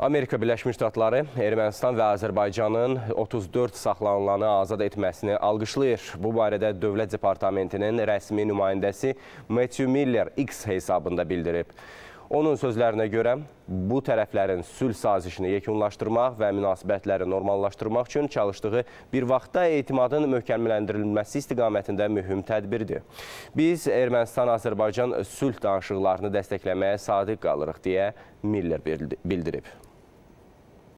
Amerika Birləşmiş Ştatları Ermənistan və Azərbaycanın 34 saxlanılanı azad etməsini alqışlayır. Bu barədə Dövlət Departamentinin rəsmi nümayəndəsi Matthew Miller X hesabında bildirib. Onun sözlərinə görə, bu tərəflərin sülh sazişini yekunlaşdırmaq və münasibətləri normallaşdırmaq üçün çalışdığı bir vaxtda etimadın möhkəmləndirilməsi istiqamətində mühüm tədbirdir. Biz Ermənistan-Azərbaycan sülh danışıqlarını dəstəkləməyə sadiq qalırıq deyə Miller bildirib.